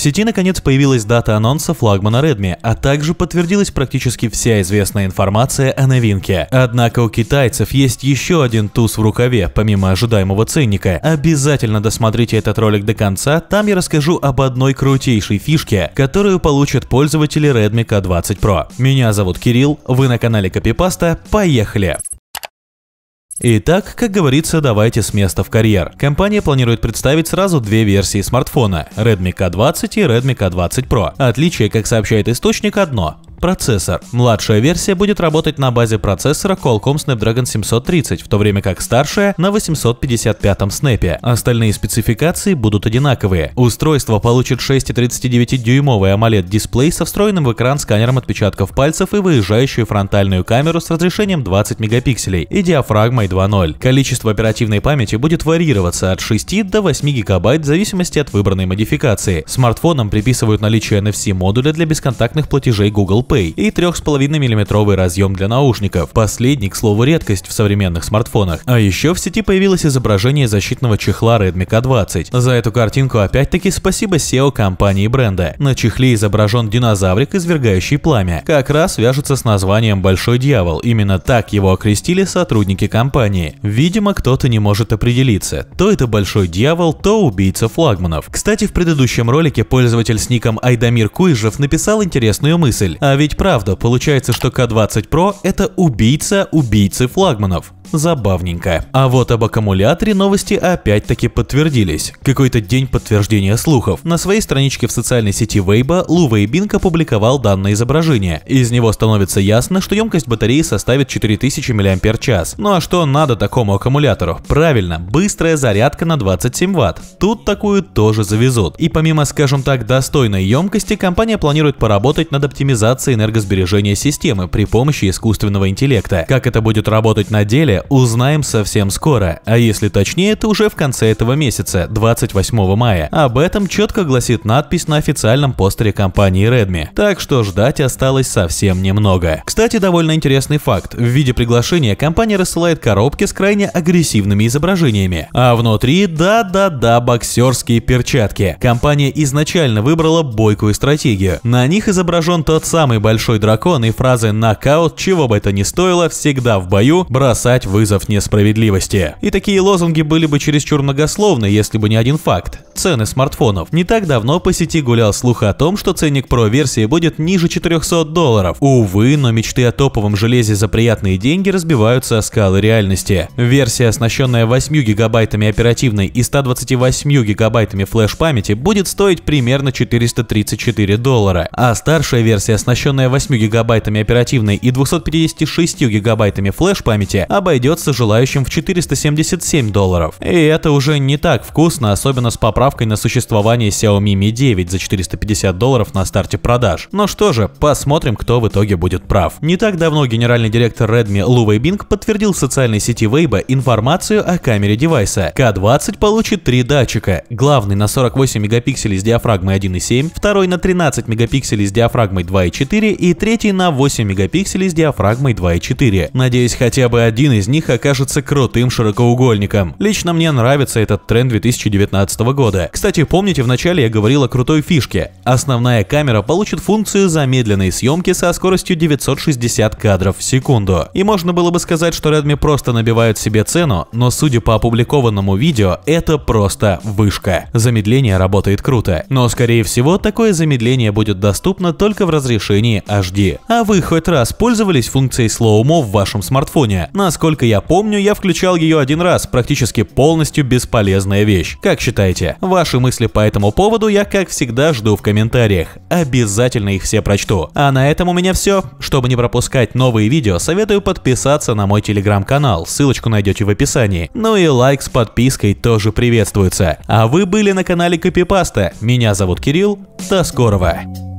В сети наконец появилась дата анонса флагмана Redmi, а также подтвердилась практически вся известная информация о новинке. Однако у китайцев есть еще один туз в рукаве, помимо ожидаемого ценника. Обязательно досмотрите этот ролик до конца, там я расскажу об одной крутейшей фишке, которую получат пользователи Redmi K20 Pro. Меня зовут Кирилл, вы на канале Копипаста, поехали! Итак, как говорится, давайте с места в карьер. Компания планирует представить сразу две версии смартфона – Redmi K20 и Redmi K20 Pro. Отличие, как сообщает источник, одно Процессор. Младшая версия будет работать на базе процессора Qualcomm Snapdragon 730, в то время как старшая на 855 Snap. Остальные спецификации будут одинаковые. Устройство получит 6,39-дюймовый AMOLED-дисплей со встроенным в экран сканером отпечатков пальцев и выезжающую фронтальную камеру с разрешением 20 мегапикселей и диафрагмой 2.0. Количество оперативной памяти будет варьироваться от 6 до 8 гигабайт в зависимости от выбранной модификации. Смартфонам приписывают наличие NFC-модуля для бесконтактных платежей Google Pay и 3,5 мм разъем для наушников. Последний, к слову, редкость в современных смартфонах. А еще в сети появилось изображение защитного чехла Redmi K20. За эту картинку опять-таки спасибо SEO компании бренда. На чехле изображен динозаврик, извергающий пламя. Как раз вяжется с названием «Большой дьявол». Именно так его окрестили сотрудники компании. Видимо, кто-то не может определиться, то это большой дьявол, то убийца флагманов. Кстати, в предыдущем ролике пользователь с ником Айдамир Куйжев написал интересную мысль, а ведь правда, получается, что К20 Pro это убийца убийцы флагманов. Забавненько. А вот об аккумуляторе новости опять-таки подтвердились. Какой-то день подтверждения слухов. На своей страничке в социальной сети Weibo Лу Вейбинг опубликовал данное изображение. Из него становится ясно, что емкость батареи составит 4000 мАч. Ну а что надо такому аккумулятору? Правильно, быстрая зарядка на 27 Вт. Тут такую тоже завезут. И помимо, скажем так, достойной емкости, компания планирует поработать над оптимизацией энергосбережения системы при помощи искусственного интеллекта. Как это будет работать на деле, узнаем совсем скоро, а если точнее, то уже в конце этого месяца, 28 мая. Об этом четко гласит надпись на официальном постере компании Redmi. Так что ждать осталось совсем немного. Кстати, довольно интересный факт. В виде приглашения компания рассылает коробки с крайне агрессивными изображениями. А внутри, да-да-да, боксерские перчатки. Компания изначально выбрала бойкую стратегию. На них изображен тот самый большой дракон и фразы «нокаут, чего бы это ни стоило, всегда в бою, бросать вызов несправедливости. И такие лозунги были бы чересчур многословны, если бы не один факт. Цены смартфонов. Не так давно по сети гулял слух о том, что ценник Pro-версии будет ниже 400 долларов. Увы, но мечты о топовом железе за приятные деньги разбиваются о скалы реальности. Версия, оснащенная 8 гигабайтами оперативной и 128 гигабайтами флеш-памяти, будет стоить примерно 434 доллара, а старшая версия, оснащенная 8 гигабайтами оперативной и 256 гигабайтами флеш-памяти, обойдется обойдется желающим в 477 долларов. И это уже не так вкусно, особенно с поправкой на существование Xiaomi Mi 9 за 450 долларов на старте продаж. Но что же, посмотрим, кто в итоге будет прав. Не так давно генеральный директор Redmi Лу Вейбинг подтвердил в социальной сети Weibo информацию о камере девайса. K20 получит три датчика. Главный на 48 мегапикселей с диафрагмой 1.7, второй на 13 мегапикселей с диафрагмой 2.4 и третий на 8 мегапикселей с диафрагмой 2.4. Надеюсь, хотя бы один из них окажется крутым широкоугольником. Лично мне нравится этот тренд 2019 года. Кстати, помните, вначале я говорил о крутой фишке. Основная камера получит функцию замедленной съемки со скоростью 960 кадров в секунду. И можно было бы сказать, что Redmi просто набивают себе цену, но судя по опубликованному видео, это просто вышка. Замедление работает круто, но скорее всего такое замедление будет доступно только в разрешении HD. А вы хоть раз пользовались функцией слоумо в вашем смартфоне? Насколько Насколько я помню, я включал ее один раз, практически полностью бесполезная вещь. Как считаете? Ваши мысли по этому поводу я, как всегда, жду в комментариях. Обязательно их все прочту. А на этом у меня все. Чтобы не пропускать новые видео, советую подписаться на мой телеграм-канал, ссылочку найдете в описании. Ну и лайк с подпиской тоже приветствуется. А вы были на канале Копипаста, меня зовут Кирилл, до скорого!